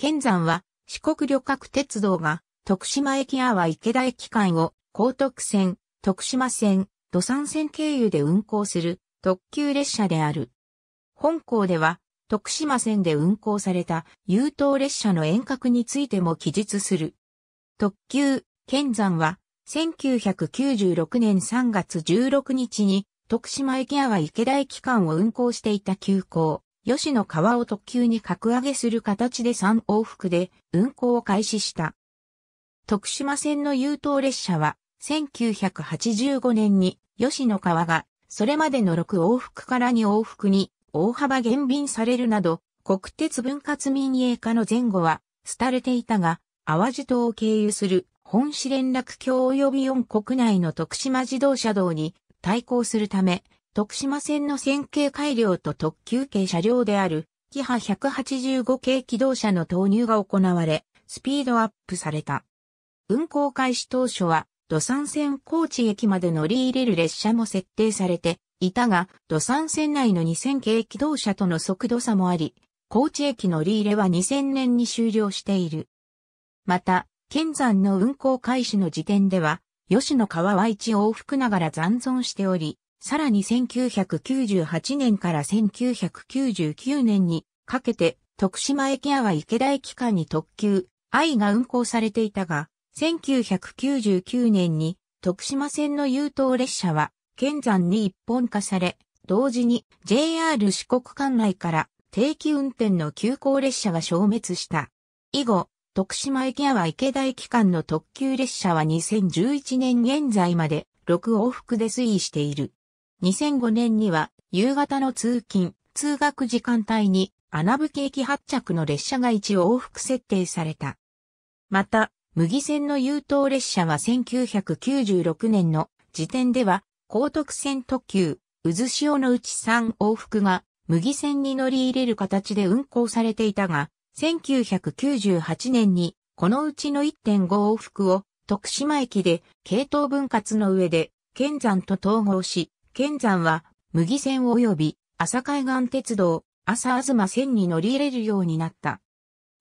剣山は四国旅客鉄道が徳島駅阿波池田駅間を高徳線、徳島線、土産線経由で運行する特急列車である。本校では徳島線で運行された優等列車の遠隔についても記述する。特急、剣山は1996年3月16日に徳島駅阿波池田駅間を運行していた急行。吉野川を特急に格上げする形で3往復で運行を開始した。徳島線の優等列車は1985年に吉野川がそれまでの6往復から2往復に大幅減便されるなど国鉄分割民営化の前後は廃れていたが淡路島を経由する本市連絡橋及び4国内の徳島自動車道に対抗するため徳島線の線形改良と特急系車両である、キハ185系機動車の投入が行われ、スピードアップされた。運行開始当初は、土産線高知駅まで乗り入れる列車も設定されていたが、土産線内の2000系機動車との速度差もあり、高知駅乗り入れは2000年に終了している。また、県山の運行開始の時点では、吉野川は一往復ながら残存しており、さらに1998年から1999年にかけて徳島駅やは池田駅間に特急愛が運行されていたが、1999年に徳島線の優等列車は県山に一本化され、同時に JR 四国管内から定期運転の急行列車が消滅した。以後、徳島駅やは池田駅間の特急列車は2011年現在まで6往復で推移している。2005年には夕方の通勤、通学時間帯に穴吹駅発着の列車が一往復設定された。また、麦線の優等列車は1996年の時点では、高徳線特急、渦潮のうち3往復が麦線に乗り入れる形で運行されていたが、1998年にこのうちの1.5往復を徳島駅で系統分割の上で、県山と統合し、剣山は、麦線及び、朝海岸鉄道、朝あずま線に乗り入れるようになった。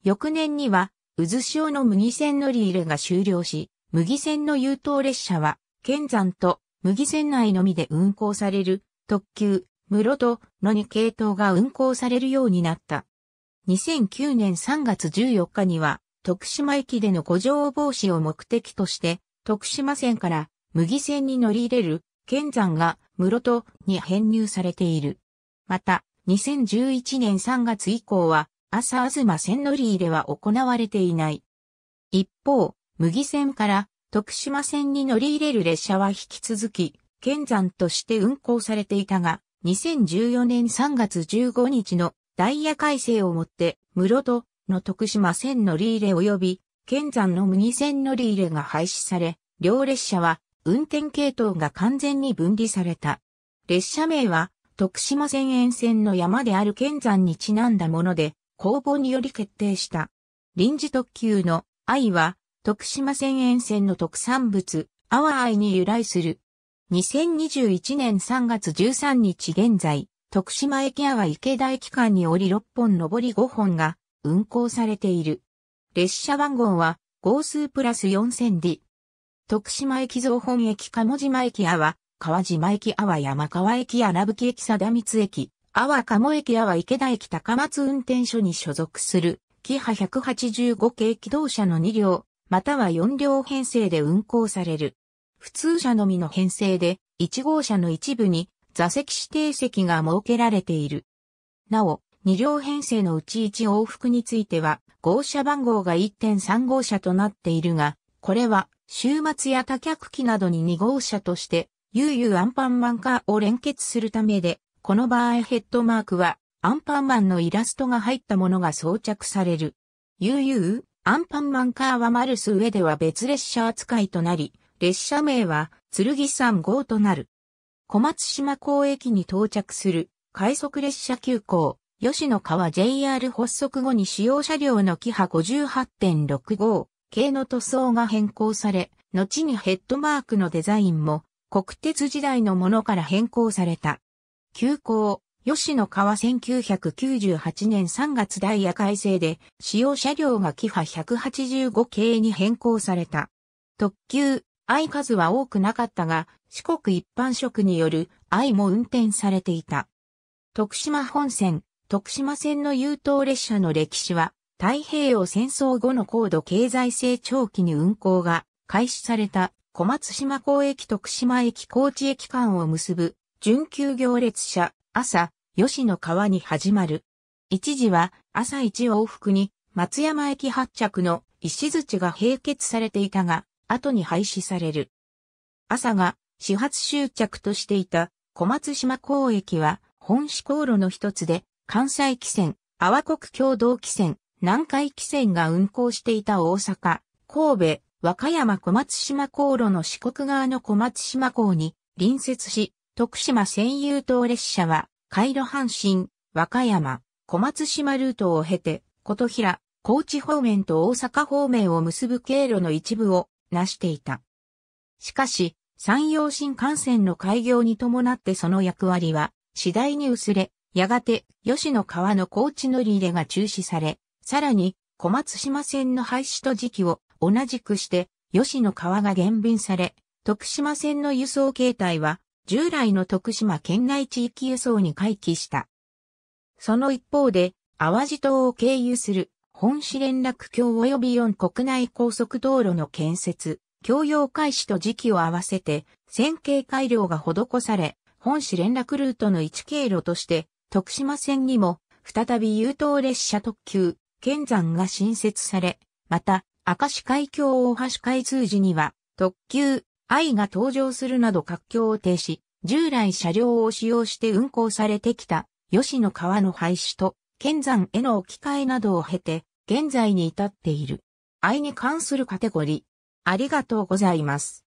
翌年には、渦潮の麦線乗り入れが終了し、麦線の優等列車は、剣山と麦線内のみで運行される特急、室戸の2系統が運行されるようになった。2009年3月14日には、徳島駅での故障防止を目的として、徳島線から麦線に乗り入れる剣山が室戸に編入されている。また、2011年3月以降は、朝東線乗り入れは行われていない。一方、麦線から徳島線に乗り入れる列車は引き続き、剣山として運行されていたが、2014年3月15日のダイヤ改正をもって、室戸の徳島線乗り入れ及び、剣山の麦線乗り入れが廃止され、両列車は運転系統が完全に分離された。列車名は、徳島線沿線の山である剣山にちなんだもので、公募により決定した。臨時特急の愛は、徳島線沿線の特産物、阿波愛に由来する。2021年3月13日現在、徳島駅阿波池田駅間に降り6本上り5本が運行されている。列車番号は、号数プラス4000里、徳島駅造本駅鴨島駅阿波、川島駅阿波山川駅荒吹駅貞光駅、阿波鴨駅阿波池田駅高松運転所に所属する、キハ185系機動車の2両、または4両編成で運行される。普通車のみの編成で、1号車の一部に座席指定席が設けられている。なお、2両編成のうち1往復については、号車番号が1.3号車となっているが、これは、週末や多客機などに2号車として、悠々アンパンマンカーを連結するためで、この場合ヘッドマークは、アンパンマンのイラストが入ったものが装着される。悠々、アンパンマンカーはマルス上では別列車扱いとなり、列車名は、剣山号となる。小松島港駅に到着する、快速列車急行、吉野川 JR 発足後に使用車両のキハ58.65、系の塗装が変更され、後にヘッドマークのデザインも国鉄時代のものから変更された。急行、吉野川1998年3月ダイヤ改正で使用車両がキハ185系に変更された。特急、愛数は多くなかったが、四国一般職による愛も運転されていた。徳島本線、徳島線の優等列車の歴史は太平洋戦争後の高度経済成長期に運行が開始された小松島港駅徳島駅高知駅間を結ぶ準急行列車朝吉野川に始まる。一時は朝一往復に松山駅発着の石槌が併結されていたが、後に廃止される。朝が始発終着としていた小松島港駅は本市航路の一つで関西汽船、阿波国共同汽船、南海汽船が運航していた大阪、神戸、和歌山小松島航路の四国側の小松島港に隣接し、徳島専有島列車は、海路阪神、和歌山、小松島ルートを経て、琴平、高知方面と大阪方面を結ぶ経路の一部を成していた。しかし、山陽新幹線の開業に伴ってその役割は次第に薄れ、やがて吉野川の高知乗り入れが中止され、さらに、小松島線の廃止と時期を同じくして、吉野川が減便され、徳島線の輸送形態は、従来の徳島県内地域輸送に回帰した。その一方で、淡路島を経由する本市連絡橋及び4国内高速道路の建設、共用開始と時期を合わせて、線形改良が施され、本市連絡ルートの1経路として、徳島線にも、再び優等列車特急、剣山が新設され、また、明石海峡大橋開通時には、特急、愛が登場するなど活況を停止、従来車両を使用して運行されてきた、吉野川の廃止と、剣山への置き換えなどを経て、現在に至っている。愛に関するカテゴリー。ありがとうございます。